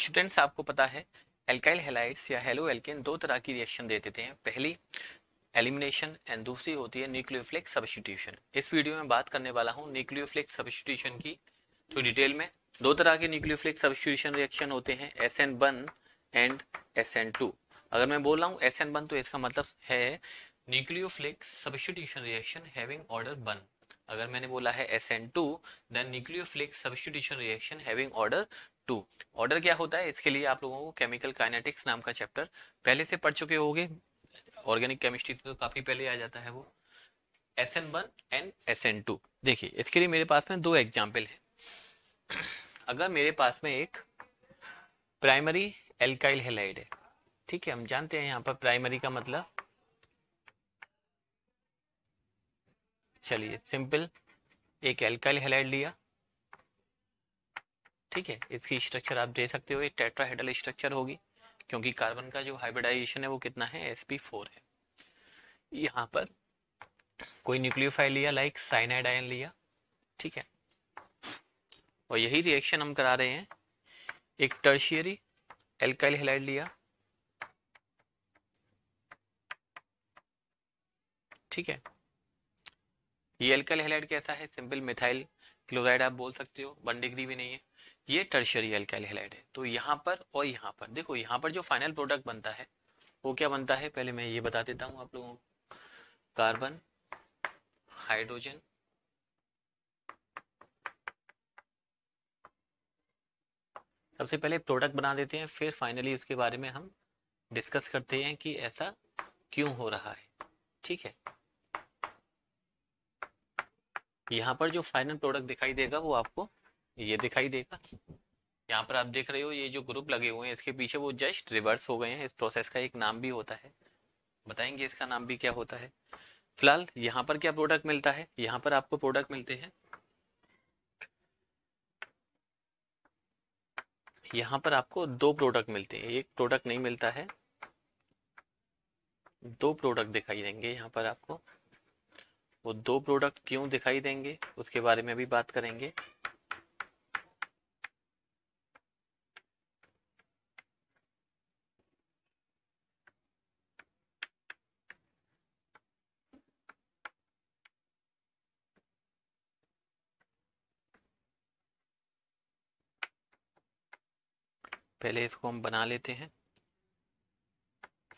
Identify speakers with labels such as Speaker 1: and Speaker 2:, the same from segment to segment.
Speaker 1: Students आपको पता है एल्काइल हेलाइड्स या हेलो एल्केन दो तरह की रिएक्शन दे देते हैं पहली एलिमिनेशन एंड दूसरी होती है न्यूक्लियोफ्लिक सब्सटीट्यूशन इस वीडियो में बात करने वाला हूँ न्यूक्लियोफ्लिक सब्सटीट्यूशन की तो डिटेल में दो तरह के न्यूक्लियोफ्लिक सब्सटीट्यूशन रिएक्शन होते हैं S N one and S N two अगर मैं बोल रहा हूँ एस एन वन तो इसका मतलब है nucleophilic substitution reaction having order one अगर मैंने बोला है S N two then nucleophilic substitution reaction having order two order क्या होता है इसके लिए आप लोगों को केमिकल काइनेटिक्स नाम का चैप्टर पहले से पढ़ चुके होंगे ऑर्गेनिक केमिस्ट्री तो काफी पहले आ जाता है वो S N one and S N two देखिए इसके लिए मेरे पास में दो एग्जाम्पल है अगर मेरे पास में एक प्राइमरी एल्काइल हेलाइड है ठीक है हम जानते हैं यहाँ पर प्राइमरी का मतलब चलिए सिंपल एक एल्काइल हेलाइड लिया ठीक है इसकी स्ट्रक्चर आप दे सकते हो ये टेट्राहेड्रल स्ट्रक्चर होगी क्योंकि कार्बन का जो हाइब्रिडाइजेशन है वो कितना है एस पी फोर है यहाँ पर कोई न्यूक्लियोफाइल लिया लाइक साइनाइड आयन लिया ठीक है और यही रिएक्शन हम करा रहे हैं एक टर्शियरी एल्काइल हेलाइड लिया ठीक है ये एल्काइल हेलाइड कैसा है सिंपल मिथाइल क्लोराइड आप बोल सकते हो वन डिग्री भी नहीं है ये टर्शरी एल्काइल है तो यहाँ पर और यहाँ पर देखो यहाँ पर जो फाइनल प्रोडक्ट बनता है वो क्या बनता है पहले मैं ये बता देता हूँ आप लोगों को कार्बन हाइड्रोजन सबसे पहले प्रोडक्ट बना देते हैं फिर फाइनली इसके बारे में हम डिस्कस करते हैं कि ऐसा क्यों हो रहा है ठीक है यहाँ पर जो फाइनल प्रोडक्ट दिखाई देगा वो आपको ये दिखाई देगा यहाँ पर आप देख रहे हो ये जो ग्रुप लगे हुए हैं इसके पीछे वो जस्ट रिवर्स हो गए हैं इस प्रोसेस का एक नाम भी होता है बताएंगे इसका नाम भी क्या होता है फिलहाल यहाँ पर क्या प्रोडक्ट मिलता है यहाँ पर आपको प्रोडक्ट मिलते हैं यहाँ पर आपको दो प्रोडक्ट मिलते हैं एक प्रोडक्ट नहीं मिलता है दो प्रोडक्ट दिखाई देंगे यहाँ पर आपको वो दो प्रोडक्ट क्यों दिखाई देंगे उसके बारे में भी बात करेंगे पहले इसको हम बना लेते हैं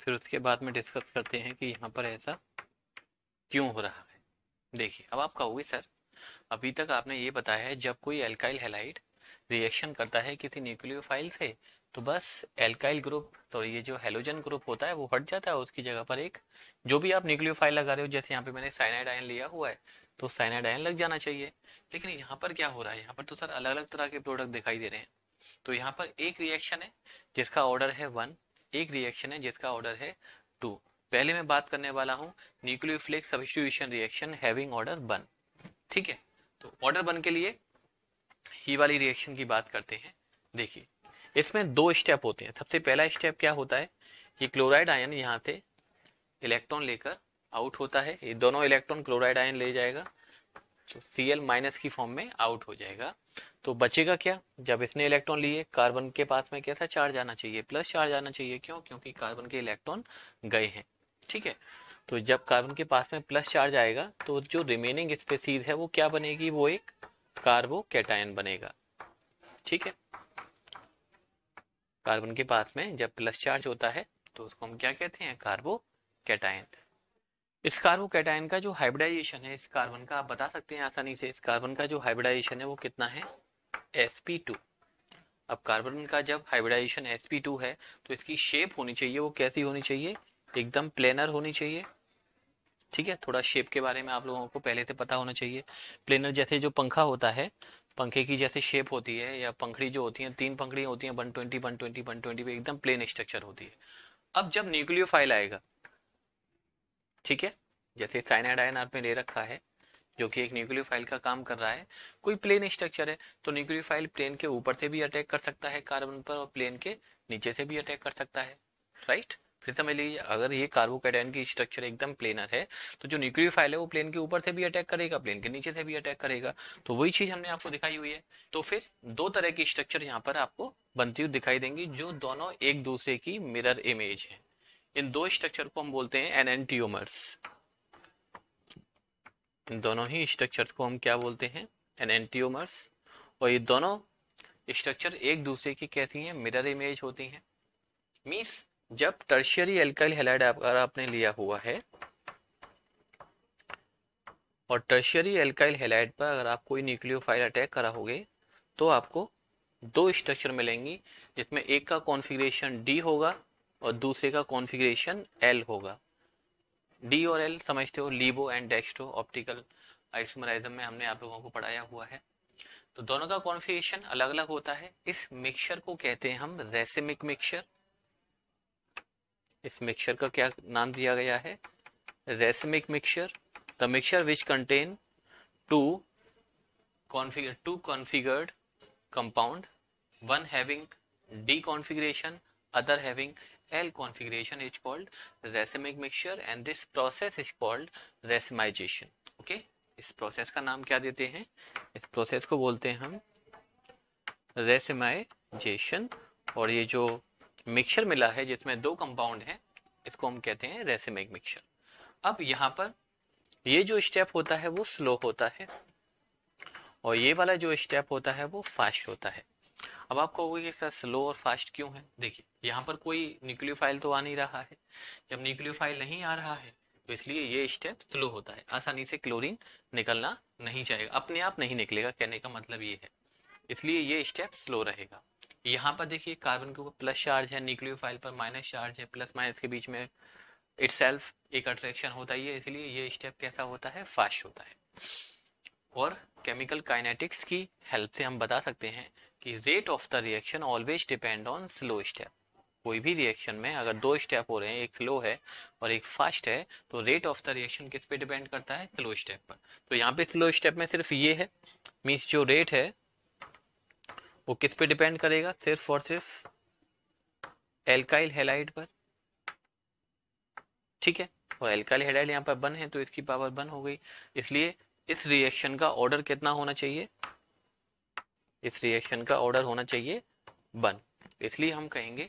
Speaker 1: फिर उसके बाद में डिस्कस करते हैं कि यहाँ पर ऐसा क्यों हो रहा है देखिए अब आप कहोगे सर अभी तक आपने ये बताया है जब कोई एल्काइल हेलाइट रिएक्शन करता है किसी न्यूक्लियोफाइल से तो बस एल्काइल ग्रुप सॉरी ये जो हेलोजन ग्रुप होता है वो हट जाता है उसकी जगह पर एक जो भी आप न्यूक्लियोफाइल लगा रहे हो जैसे यहाँ पे मैंने साइनाइड आयन लिया हुआ है तो साइनाइड आयन लग जाना चाहिए लेकिन यहाँ पर क्या हो रहा है यहाँ पर तो सर अलग अलग तरह के प्रोडक्ट दिखाई दे रहे हैं तो यहाँ पर एक रिएक्शन है जिसका ऑर्डर है वन एक रिएक्शन है जिसका ऑर्डर है टू पहले मैं बात करने वाला हूँ nucleophilic substitution reaction having order one ठीक है तो ऑर्डर वन के लिए ही वाली रिएक्शन की बात करते हैं देखिए इसमें दो स्टेप होते हैं सबसे पहला स्टेप क्या होता है ये क्लोराइड आयन यहाँ से इलेक्ट्रॉन लेकर आउट होता है ये दोनों इलेक्ट्रॉन क्लोराइड आयन ले जाएगा तो सी एल माइनस की फॉर्म में आउट हो जाएगा तो बचेगा क्या जब इसने इलेक्ट्रॉन लिए कार्बन के पास में कैसा चार्ज आना चाहिए प्लस चार्ज आना चाहिए क्यों क्योंकि कार्बन के इलेक्ट्रॉन गए हैं ठीक है तो जब कार्बन के पास में प्लस चार्ज आएगा तो जो रिमेनिंग स्पेसीज है वो क्या बनेगी वो एक कार्बो कैटायन बनेगा ठीक है कार्बन के पास में जब प्लस चार्ज होता है तो उसको हम क्या कहते हैं कार्बो कैटायन इस कार्बो कैटाइन का जो हाइब्रिडाइजेशन है इस कार्बन का आप बता सकते हैं आसानी से इस कार्बन का जो हाइब्रिडाइजेशन है वो कितना है sp2 अब कार्बन का जब हाइब्रिडाइजेशन sp2 है तो इसकी शेप होनी चाहिए वो कैसी होनी चाहिए एकदम प्लेनर होनी चाहिए ठीक है थोड़ा शेप के बारे में आप लोगों को पहले से पता होना चाहिए प्लेनर जैसे जो पंखा होता है पंखे की जैसे शेप होती है या पंखड़ी जो होती है तीन पंखड़ियाँ होती हैं one twenty one twenty one twenty एकदम प्लेन स्ट्रक्चर होती है अब जब न्यूक्लियोफाइल आएगा ठीक है जैसे साइनाइड आयन आपने ले रखा है जो कि एक न्यूक्लियोफाइल का काम कर रहा है कोई प्लेन स्ट्रक्चर है तो न्यूक्लियोफाइल प्लेन के ऊपर से भी अटैक कर सकता है कार्बन पर और प्लेन के नीचे से भी अटैक कर सकता है राइट फिर समझ लीजिए अगर ये कार्बोकैटायन की स्ट्रक्चर एकदम प्लेनर है तो जो न्यूक्लियोफाइल है वो प्लेन के ऊपर से भी अटैक करेगा प्लेन के नीचे से भी अटैक करेगा तो वही चीज हमने आपको दिखाई हुई है तो फिर दो तरह की स्ट्रक्चर यहाँ पर आपको बनती हुई दिखाई देंगी जो दोनों एक दूसरे की मिरर इमेज है इन दो स्ट्रक्चर को हम बोलते हैं एनएनटीओमर्स इन दोनों ही स्ट्रक्चर को हम क्या बोलते हैं एनएनटीओमर्स और ये दोनों स्ट्रक्चर एक दूसरे की कहती हैं मिरर इमेज होती हैं मीन्स जब टर्शियरी एल्काइल हेलाइड अगर आपने लिया हुआ है और टर्शियरी एल्काइल हेलाइड पर अगर आप कोई न्यूक्लियोफाइल अटैक करा होगे तो आपको दो स्ट्रक्चर मिलेंगी जिसमें एक का कॉन्फ़िगरेशन डी होगा और दूसरे का कॉन्फ़िगरेशन एल होगा डी और एल समझते हो लीबो एंड डेस्टो ऑप्टिकल आइसमराइजम में हमने आप लोगों को पढ़ाया हुआ है तो दोनों का कॉन्फ़िगरेशन अलग अलग होता है इस मिक्सचर को कहते हैं हम रेसिमिक मिक्सचर इस मिक्सचर का क्या नाम दिया गया है racemic mixture the mixture which contain two config two configured compound one having D configuration other having L configuration is called racemic mixture and this process is called racemization. Okay, इस process का नाम क्या देते हैं इस process को बोलते हैं हम racemization और ये जो mixture मिला है जिसमें दो compound हैं इसको हम कहते हैं racemic mixture. अब यहाँ पर ये जो step होता है वो slow होता है और ये वाला जो step होता है वो fast होता है अब आप कहोगे कि सर स्लो और फास्ट क्यों है देखिए यहाँ पर कोई न्यूक्लियो तो आ नहीं रहा है जब न्यूक्लियो नहीं आ रहा है तो इसलिए ये स्टेप स्लो होता है आसानी से क्लोरीन निकलना नहीं चाहेगा अपने आप नहीं निकलेगा कहने का मतलब ये है इसलिए ये स्टेप स्लो रहेगा यहाँ पर देखिए कार्बन के ऊपर प्लस चार्ज है न्यूक्लियो पर माइनस चार्ज है प्लस माइनस के बीच में इट्सल्फ एक अट्रैक्शन होता ही है इसलिए ये स्टेप कैसा होता है फास्ट होता है और केमिकल काइनेटिक्स की हेल्प से हम बता सकते हैं कि rate of the reaction always depend on slow step कोई भी रिएक्शन में अगर दो स्टेप हो रहे हैं एक स्लो है और एक फास्ट है तो रेट ऑफ द रिएक्शन किस पे डिपेंड करता है स्लो स्टेप पर तो यहाँ पे स्लो स्टेप में सिर्फ ये है मीन्स जो रेट है वो किस पे डिपेंड करेगा सिर्फ और सिर्फ एल्काइल हेलाइड पर ठीक है और एल्काइल हेलाइड यहाँ पर बन है तो इसकी पावर बन हो गई इसलिए इस रिएक्शन का ऑर्डर कितना होना चाहिए इस रिएक्शन का ऑर्डर होना चाहिए बन इसलिए हम कहेंगे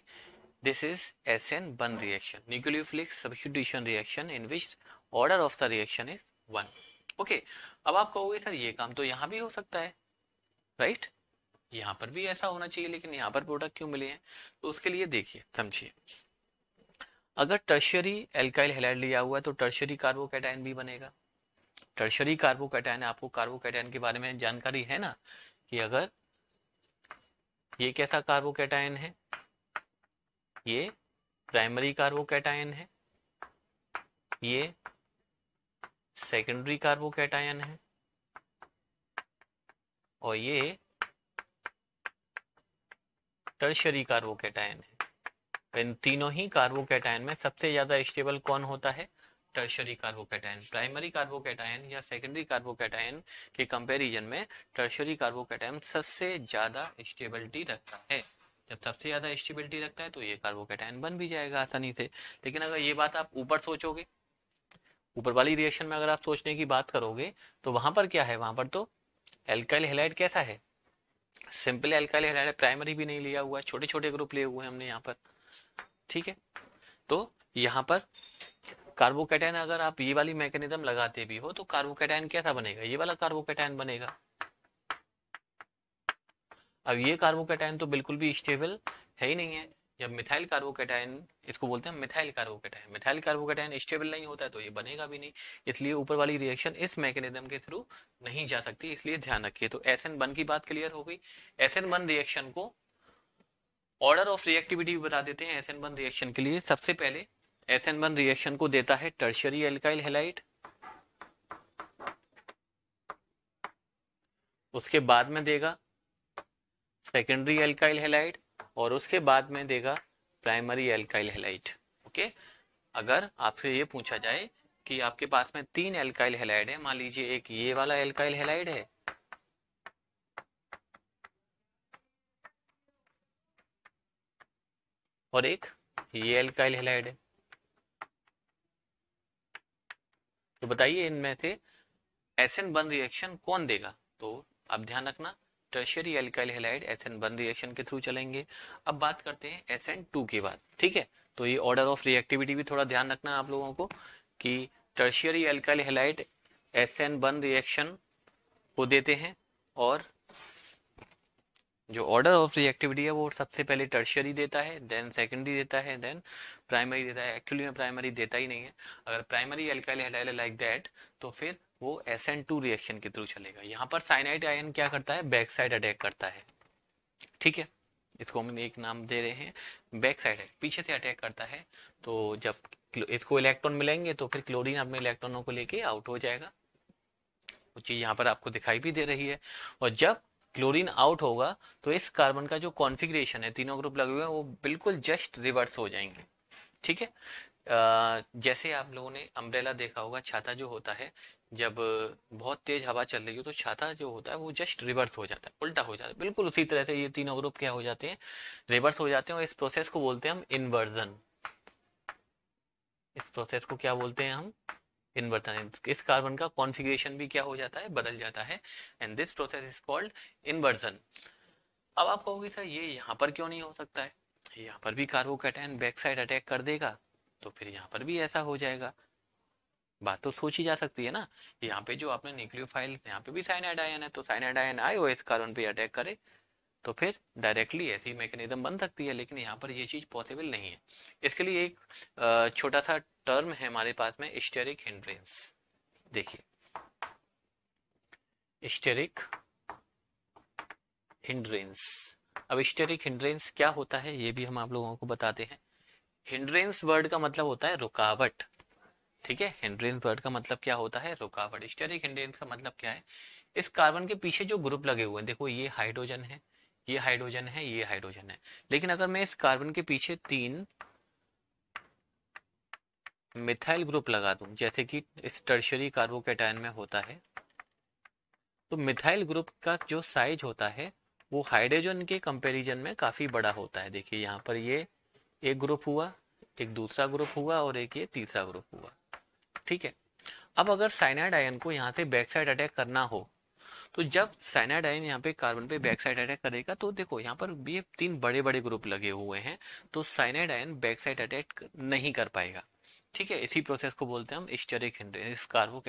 Speaker 1: this is S N one reaction nucleophilic substitution reaction in which order of the reaction is one okay अब आप कहोगे सर ये काम तो यहाँ भी हो सकता है राइट right? यहाँ पर भी ऐसा होना चाहिए लेकिन यहाँ पर प्रोडक्ट क्यों मिले हैं तो उसके लिए देखिए समझिए अगर टर्शरी एल्काइल हेलाइड लिया हुआ है तो टर्शरी कार्बोकैटायन भी बनेगा टर्शरी कार्बोकैटायन आपको कार्बोकैटायन के बारे में जानकारी है ना कि अगर ये कैसा कार्बोकेटायन है ये प्राइमरी कार्बोकेटायन है ये सेकेंडरी कार्बोकेटायन है और ये टर्शरी कार्बोकेटायन है इन तीनों ही कार्बोकेटायन में सबसे ज्यादा स्टेबल कौन होता है टर्शरी कार्बोकैटायन प्राइमरी कार्बोकैटायन या सेकेंडरी कार्बोकैटायन के कंपेरिजन में टर्शरी कार्बोकैटायन सबसे ज़्यादा स्टेबिलिटी रखता है जब सबसे ज़्यादा स्टेबिलिटी रखता है तो ये कार्बोकैटायन बन भी जाएगा आसानी से लेकिन अगर ये बात आप ऊपर सोचोगे ऊपर वाली रिएक्शन में अगर आप सोचने की बात करोगे तो वहां पर क्या है वहां पर तो एल्काइल हेलाइड कैसा है सिंपल एल्काइल हेलाइड प्राइमरी भी नहीं लिया हुआ है छोटे छोटे ग्रुप लिए हुए हैं हमने यहाँ पर ठीक है तो यहाँ पर कार्बोकेटाइन अगर आप ये वाली मैकेनिज्म लगाते भी हो तो कार्बोकेटाइन कैसा बनेगा ये वाला कार्बोकेटाइन बनेगा अब ये कार्बोकेटाइन तो बिल्कुल भी स्टेबल है ही नहीं है जब मिथाइल कार्बोकेटाइन इसको बोलते हैं methyl carbocation methyl carbocation stable नहीं होता है तो ये बनेगा भी नहीं इसलिए ऊपर वाली रिएक्शन इस मैकेनिज्म के थ्रू नहीं जा सकती इसलिए ध्यान रखिए तो एस एन वन की बात क्लियर हो गई एस एन वन रिएक्शन को ऑर्डर ऑफ रिएक्टिविटी बता देते हैं एस एन वन रिएक्शन के लिए सबसे पहले एस एन वन रिएक्शन को देता है टर्शरी एल्काइल हेलाइट उसके बाद में देगा सेकेंडरी एल्काइल हेलाइट और उसके बाद में देगा प्राइमरी एल्काइल हेलाइट ओके अगर आपसे ये पूछा जाए कि आपके पास में तीन एल्काइल हेलाइड है मान लीजिए एक ये वाला एल्काइल हेलाइड है और एक ये एल्काइल हेलाइड है तो बताइए इनमें से एस एन बन रिएक्शन कौन देगा तो अब ध्यान रखना tertiary alkyl halide S N one reaction के थ्रू चलेंगे अब बात करते हैं एस एन टू की बात ठीक है तो ये ऑर्डर ऑफ रिएक्टिविटी भी थोड़ा ध्यान रखना आप लोगों को कि tertiary alkyl halide S N one reaction को देते हैं और जो ऑर्डर ऑफ रिएक्टिविटी है वो सबसे पहले टर्शरी देता है देन सेकेंडरी देता है देन प्राइमरी देता है एक्चुअली में प्राइमरी देता ही नहीं है अगर primary alkyl halide like that तो फिर वो एस एन टू रिएक्शन के थ्रू चलेगा यहाँ पर साइनाइड आयन क्या करता है बैक साइड अटैक करता है ठीक है इसको हम एक नाम दे रहे हैं बैक साइड है पीछे से अटैक करता है तो जब इसको इलेक्ट्रॉन मिलेंगे तो फिर क्लोरीन अपने इलेक्ट्रॉनों को लेके आउट हो जाएगा वो चीज़ यहाँ पर आपको दिखाई भी दे रही है और जब क्लोरीन आउट होगा तो इस कार्बन का जो कॉन्फिग्रेशन है तीनों ग्रुप लगे हुए हैं वो बिल्कुल जस्ट रिवर्स हो जाएंगे ठीक है जैसे आप लोगों ने अम्ब्रेला देखा होगा छाता जो होता है जब बहुत तेज हवा चल रही हो तो छाता जो होता है वो जस्ट रिवर्स हो जाता है उल्टा हो जाता है बिल्कुल उसी तरह से ये तीनों ग्रुप क्या हो जाते हैं रिवर्स हो जाते हैं और इस प्रोसेस को बोलते हैं हम इनवर्जन इस प्रोसेस को क्या बोलते हैं हम इन्वर्तन तो इस कार्बन का कॉन्फिग्रेशन भी क्या हो जाता है बदल जाता है and this process is called inversion अब आप कहोगे सर ये यहाँ पर क्यों नहीं हो सकता है यहाँ पर भी कार्बोकैटायन बैक साइड अटैक कर देगा तो फिर यहाँ पर भी ऐसा हो जाएगा बात तो सोची जा सकती है ना यहाँ पे जो आपने न्यूक्लियोफाइल यहाँ पे भी साइनाइड आयन है तो साइनाइड आयन आए और इस कार्बन पे अटैक करे तो फिर डायरेक्टली ऐसी मैकेनिज्म बन सकती है लेकिन यहाँ पर ये चीज़ पॉसिबल नहीं है इसके लिए एक छोटा सा टर्म है हमारे पास में स्टेरिक हिंड्रेंस देखिए स्टेरिक हिंड्रेंस अब स्टेरिक हिंड्रेंस क्या होता है ये भी हम आप लोगों को बताते हैं हिंड्रेंस वर्ड का मतलब होता है रुकावट ठीक है हिंड्रेंस वर्ड का मतलब क्या होता है रुकावट स्टेरिक हिंड्रेंस का मतलब क्या है इस कार्बन के पीछे जो ग्रुप लगे हुए हैं देखो ये हाइड्रोजन है ये हाइड्रोजन है ये हाइड्रोजन है लेकिन अगर मैं इस कार्बन के पीछे तीन मिथाइल ग्रुप लगा दूं जैसे कि इस टर्शरी कार्बोकेटाइन में होता है तो मिथाइल ग्रुप का जो साइज होता है वो हाइड्रोजन के कंपैरिजन में काफ़ी बड़ा होता है देखिए यहाँ पर ये एक ग्रुप हुआ एक दूसरा ग्रुप हुआ और एक ये तीसरा ग्रुप हुआ ठीक है अब अगर साइनाइड आयन को यहाँ से बैक साइड अटैक करना हो तो जब साइनाडाइन यहाँ पे कार्बन पे बैक साइड अटैक करेगा तो देखो यहाँ पर भी तीन बड़े बड़े ग्रुप लगे हुए हैं तो साइनाडाइन बैक साइड अटैक नहीं कर पाएगा ठीक है इसी प्रोसेस को बोलते हैं हम steric hindrance carbo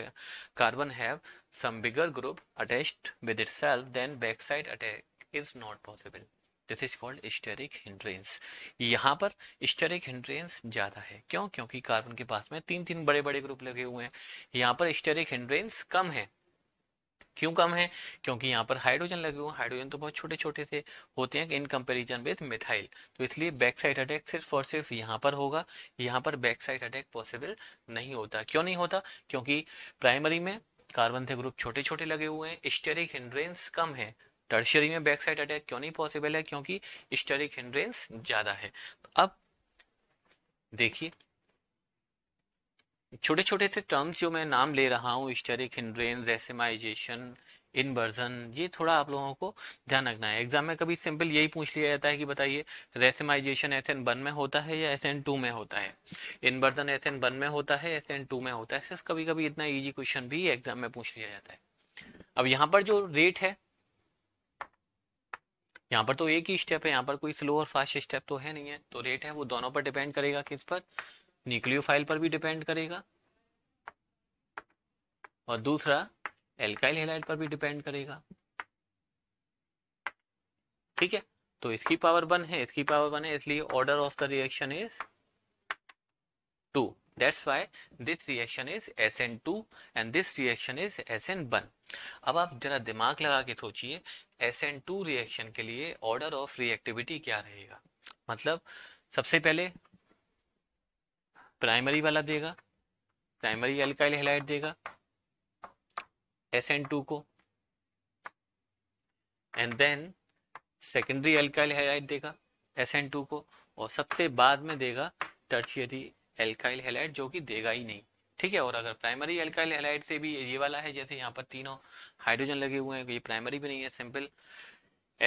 Speaker 1: carbon have some bigger group attached with self then back side attack is not possible this is called steric hindrance यहाँ पर स्टेरिक हिंड्रेंस ज्यादा है क्यों क्योंकि कार्बन के पास में तीन तीन बड़े बड़े ग्रुप लगे हुए हैं यहाँ पर स्टेरिक हिंड्रेंस कम है क्यों कम है क्योंकि यहाँ पर हाइड्रोजन लगे हुए हाइड्रोजन तो बहुत छोटे छोटे थे होते हैं इन कंपेरिजन विथ मिथाइल तो इसलिए बैक साइड अटैक सिर्फ और सिर्फ यहाँ पर होगा यहाँ पर बैक साइड अटैक पॉसिबल नहीं होता क्यों नहीं होता क्योंकि प्राइमरी में कार्बन थे ग्रुप छोटे छोटे लगे हुए हैं स्टेरिक हिंड्रेंस कम है टर्शरी में बैक साइड अटैक क्यों नहीं पॉसिबल है क्योंकि स्टेरिक हिंड्रेंस ज्यादा है तो अब देखिए छोटे छोटे से टर्म्स जो मैं नाम ले रहा हूँ स्टेरिक हिंड्रेंस एसेमाइजेशन इनवर्जन ये थोड़ा आप लोगों को ध्यान रखना है एग्जाम में कभी सिंपल यही पूछ लिया जाता है कि बताइए रेसेमाइजेशन एस एन वन में होता है या एस एन टू में होता है इनवर्जन एस एन वन में होता है एस एन टू में होता है सिर्फ कभी कभी इतना ईजी क्वेश्चन भी एग्जाम में पूछ लिया जाता है अब यहाँ पर जो रेट है यहाँ पर तो एक ही स्टेप है यहाँ पर कोई स्लो और फास्ट स्टेप तो है नहीं है तो रेट है वो दोनों पर डिपेंड करेगा किस पर न्यूक्लियोफाइल पर भी डिपेंड करेगा और दूसरा एल्काइल हेलाइड पर भी डिपेंड करेगा ठीक है तो इसकी पावर वन है इसकी पावर वन है इसलिए order of the reaction is two that's why this reaction is S N two and this reaction is S N one अब आप जरा दिमाग लगा के सोचिए एस एन टू रिएक्शन के लिए ऑर्डर ऑफ रिएक्टिविटी क्या रहेगा मतलब सबसे पहले प्राइमरी वाला देगा प्राइमरी एल्काइल हेलाइट देगा एस एन टू को and then secondary alkyl halide देगा एस एन टू को और सबसे बाद में देगा टर्शियरी एल्काइल हेलाइट जो कि देगा ही नहीं ठीक है और अगर प्राइमरी एल्काइल हेलाइट से भी ये वाला है जैसे यहाँ पर तीनों हाइड्रोजन लगे हुए हैं तो ये प्राइमरी भी नहीं है सिंपल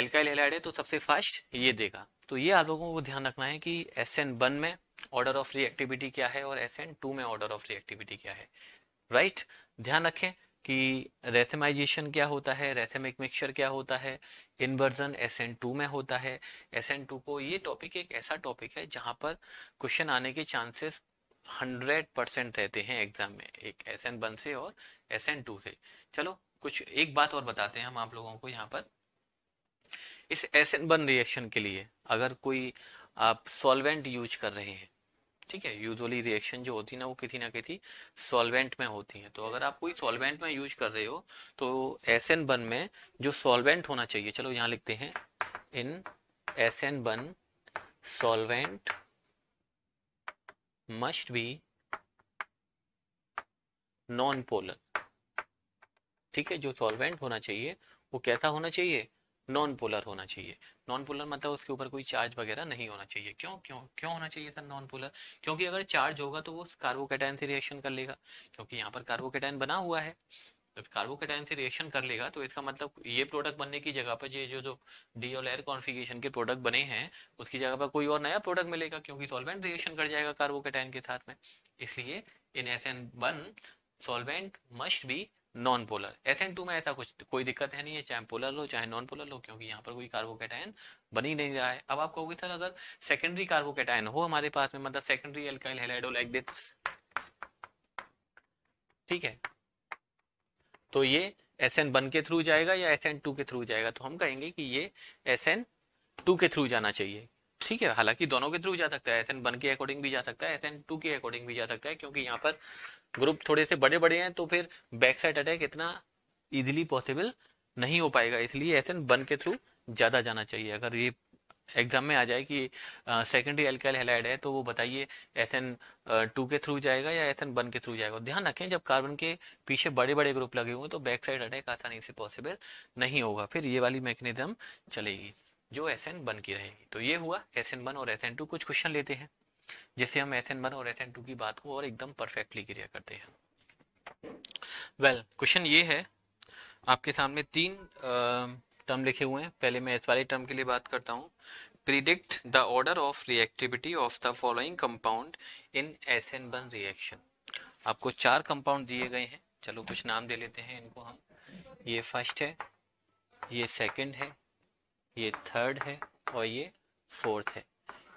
Speaker 1: एल्काइल हेलाइड है तो सबसे फास्ट ये देगा तो ये आप लोगों को ध्यान रखना है कि एस एन वन में ऑर्डर ऑफ रिएक्टिविटी क्या है और एस एन टू में ऑर्डर ऑफ रिएक्टिविटी क्या है राइट right? ध्यान रखें कि रेथेमाइजेशन क्या होता है रेथेमिक मिक्सचर क्या होता है इन्वर्जन एस एन टू में होता है एस एन टू को ये टॉपिक एक ऐसा टॉपिक है जहां पर क्वेश्चन आने के चांसेस हंड्रेड परसेंट रहते हैं एग्जाम में एक एस एन वन से और एस एन टू से चलो कुछ एक बात और बताते हैं हम आप लोगों को यहाँ पर इस एस एन बन रिएक्शन के लिए अगर कोई आप सॉल्वेंट यूज कर रहे हैं ठीक है यूजुअली रिएक्शन जो होती है ना वो किसी ना किसी सॉल्वेंट में होती है तो अगर आप कोई सॉल्वेंट में यूज कर रहे हो तो एस एन बन में जो सॉल्वेंट होना चाहिए चलो यहाँ लिखते हैं in S N one solvent must be non polar ठीक है जो सॉल्वेंट होना चाहिए वो कैसा होना चाहिए नॉन पोलर होना चाहिए नॉन पोलर मतलब उसके ऊपर कोई चार्ज वगैरह नहीं होना चाहिए क्यों क्यों क्यों होना चाहिए सर नॉन पोलर क्योंकि अगर चार्ज होगा तो वो कार्बोकेटाइन से रिएक्शन कर लेगा क्योंकि यहाँ पर कार्बोकेटाइन बना हुआ है जब कार्बोकेटाइन से रिएक्शन कर लेगा तो इसका मतलब ये प्रोडक्ट बनने की जगह पर ये जो जो डी और एयर कॉन्फिगेशन के प्रोडक्ट बने हैं उसकी जगह पर कोई और नया प्रोडक्ट मिलेगा क्योंकि सॉल्वेंट रिएक्शन कर जाएगा कार्बोकेटाइन के साथ में इसलिए in S N one solvent must be non polar N two में ऐसा कुछ कोई दिक्कत है नहीं है चाहे पोलर लो चाहे नॉन पोलर लो क्योंकि यहाँ पर कोई कार्बोकेटाइन बन ही नहीं रहा है अब आप कहोगे सर अगर सेकेंडरी कार्बोकेटाइन हो हमारे पास में मतलब सेकेंडरी एल्काइल हेलाइडो लाइक दिस ठीक है तो ये एस एन वन के थ्रू जाएगा या एस एन टू के थ्रू जाएगा तो हम कहेंगे कि ये एस एन टू के थ्रू जाना चाहिए ठीक है हालांकि दोनों के थ्रू जा सकता है एन वन के अकॉर्डिंग भी जा सकता है एन टू के अकॉर्डिंग भी जा सकता है क्योंकि यहाँ पर ग्रुप थोड़े से बड़े बड़े हैं तो फिर बैक साइड अटैक इतना इजिली पॉसिबल नहीं हो पाएगा इसलिए एन वन के थ्रू ज़्यादा जाना चाहिए अगर ये एग्जाम में आ जाए कि सेकेंडरी एल्कल हेलाइड है तो वो बताइए एस एन टू के थ्रू जाएगा या एस एन वन के थ्रू जाएगा ध्यान रखें जब कार्बन के पीछे बड़े बड़े ग्रुप लगे हुए तो बैक साइड अटैक आसानी से पॉसिबल नहीं होगा फिर ये वाली मैकेनिज्म चलेगी जो एस एन बन की रहेगी तो ये हुआ एस एन वन और एस एन टू कुछ क्वेश्चन लेते हैं जिससे हम एस एन वन और एस एन टू की बात को और एकदम परफेक्टली क्लियर करते हैं वेल well, क्वेश्चन ये है आपके सामने तीन टर्म लिखे हुए हैं पहले मैं इस वाले टर्म के लिए बात करता हूँ predict the order of reactivity of the following compound in S N one reaction आपको चार कंपाउंड दिए गए हैं चलो कुछ नाम दे लेते हैं इनको हम ये फर्स्ट है ये सेकंड है ये थर्ड है और ये फोर्थ है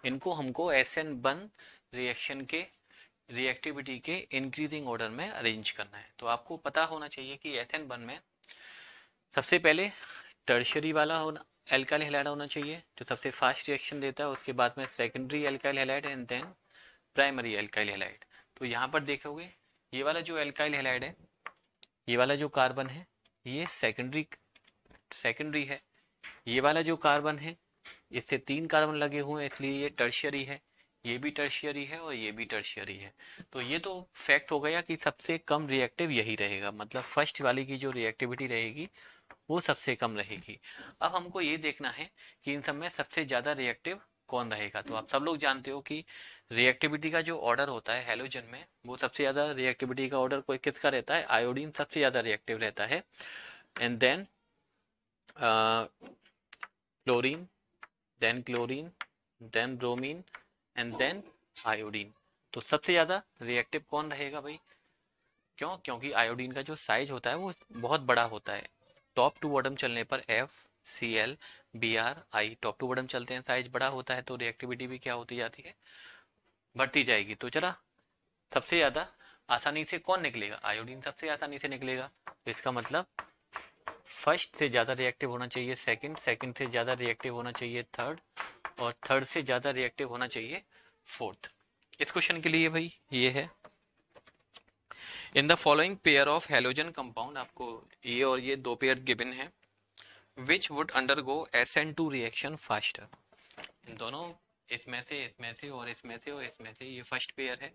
Speaker 1: इनको हमको एस एन वन रिएक्शन के रिएक्टिविटी के इंक्रीजिंग ऑर्डर में अरेंज करना है तो आपको पता होना चाहिए कि एस एन वन में सबसे पहले टर्शरी वाला होना एल्काइल हेलाइड होना चाहिए जो सबसे फास्ट रिएक्शन देता है उसके बाद में secondary alkyl halide and then primary alkyl halide तो यहाँ पर देखोगे ये वाला जो एल्काइल हेलाइड है ये वाला जो कार्बन है ये सेकेंडरी सेकेंडरी है ये वाला जो कार्बन है इससे तीन कार्बन लगे हुए हैं इसलिए ये टर्शियरी है ये भी टर्शियरी है और ये भी टर्शियरी है तो ये तो फैक्ट हो गया कि सबसे कम रिएक्टिव यही रहेगा मतलब फर्स्ट वाली की जो रिएक्टिविटी रहेगी वो सबसे कम रहेगी अब हमको ये देखना है कि इन सब में सबसे ज़्यादा रिएक्टिव कौन रहेगा तो आप सब लोग जानते हो कि रिएक्टिविटी का जो ऑर्डर होता है हेलोजन में वो सबसे ज़्यादा रिएक्टिविटी का ऑर्डर कोई किसका रहता है आयोडीन सबसे ज़्यादा रिएक्टिव रहता है and then chlorine, then chlorine, then bromine and then iodine. तो सबसे ज़्यादा रिएक्टिव कौन रहेगा भाई क्यों क्योंकि आयोडीन का जो साइज होता है वो बहुत बड़ा होता है टॉप टू बॉटम चलने पर F C L B R I top to bottom चलते हैं साइज बड़ा होता है तो रिएक्टिविटी भी क्या होती जाती है बढ़ती जाएगी तो चला सबसे ज़्यादा आसानी से कौन निकलेगा आयोडीन सबसे आसानी से निकलेगा तो इसका मतलब फर्स्ट से ज़्यादा रिएक्टिव होना चाहिए सेकंड सेकंड से ज़्यादा रिएक्टिव होना चाहिए थर्ड और थर्ड से ज़्यादा रिएक्टिव होना चाहिए फोर्थ इस क्वेश्चन के लिए भाई ये है in the following pair of halogen compound आपको ये और ये दो पेयर गिबिन है which would undergo S N two reaction faster इन दोनों इसमें से इसमें से और इसमें से और इसमें से ये फर्स्ट पेयर है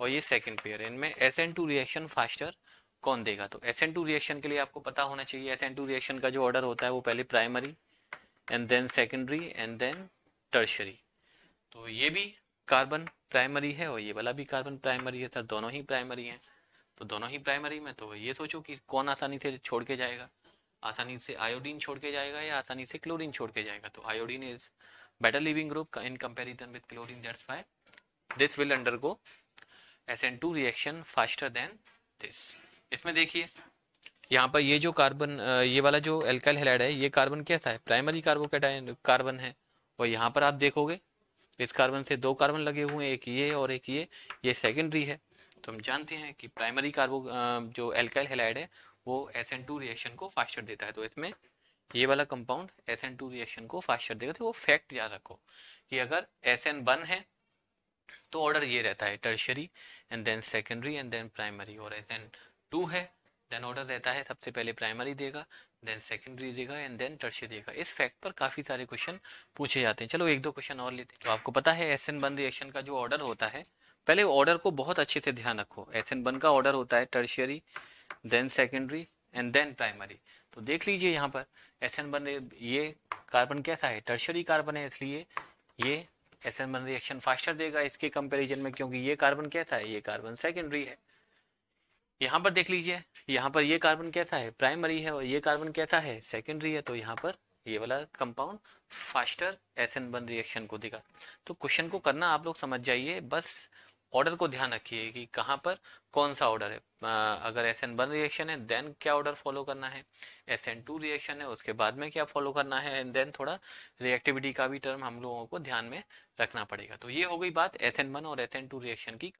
Speaker 1: और ये सेकंड पेयर है इनमें S N two reaction faster कौन देगा तो एस एन टू रिएक्शन के लिए आपको पता होना चाहिए एस एन टू रिएक्शन का जो ऑर्डर होता है वो पहले primary and then secondary and then tertiary तो ये भी कार्बन प्राइमरी है और ये वाला भी कार्बन प्राइमरी है था तो दोनों ही प्राइमरी हैं तो दोनों ही प्राइमरी में तो ये सोचो कि कौन आसानी से छोड़ के जाएगा आसानी से आयोडीन छोड़ के जाएगा या आसानी से क्लोरीन छोड़ के जाएगा तो iodine is better leaving group in comparison with chlorine that's why this will go S N two reaction faster than this इसमें देखिए यहाँ पर ये जो कार्बन ये वाला जो एल्काइल हेलाइड है ये कार्बन कैसा है प्राइमरी कार्बोकेटाइन कार्बन है और यहाँ पर आप देखोगे इस कार्बन से दो कार्बन लगे हुए हैं एक ये और एक ये ये सेकेंडरी है तो हम जानते हैं कि प्राइमरी कार्बो जो एल्काइल हेलाइड है वो एस एन टू रिएक्शन को फास्टर देता है तो इसमें ये वाला compound S N two reaction को फास्टर देगा तो वो फैक्ट याद रखो कि अगर एस एन वन है तो ऑर्डर ये रहता है tertiary and then secondary and then primary और एस एन टू है देन ऑर्डर रहता है सबसे पहले प्राइमरी देगा देन सेकेंडरी देगा एंड देन टर्शरी देगा इस फैक्ट पर काफ़ी सारे क्वेश्चन पूछे जाते हैं चलो एक दो क्वेश्चन और लेते हैं तो आपको पता है एस एन बन रिएक्शन का जो ऑर्डर होता है पहले ऑर्डर को बहुत अच्छे से ध्यान रखो एस एन बन का ऑर्डर होता है tertiary then secondary and then primary तो देख लीजिए यहाँ पर एस एन बन ये कार्बन कैसा है टर्शरी कार्बन है इसलिए ये S N one reaction faster देगा इसके कंपेरिजन में क्योंकि ये कार्बन कैसा है ये कार्बन सेकेंडरी है यहाँ पर देख लीजिए यहाँ पर ये कार्बन कैसा है प्राइमरी है और ये कार्बन कैसा है सेकेंडरी है तो यहाँ पर ये वाला compound faster S N one reaction को दिखा तो क्वेश्चन को करना आप लोग समझ जाइए बस ऑर्डर को ध्यान रखिए कि कहाँ पर कौन सा ऑर्डर है आ, अगर एस एन वन रिएक्शन है देन क्या ऑर्डर फॉलो करना है एस एन टू रिएक्शन है उसके बाद में क्या फॉलो करना है एंड देन थोड़ा रिएक्टिविटी का भी टर्म हम लोगों को ध्यान में रखना पड़ेगा तो ये हो गई बात एस एन वन और एस एन टू रिएक्शन की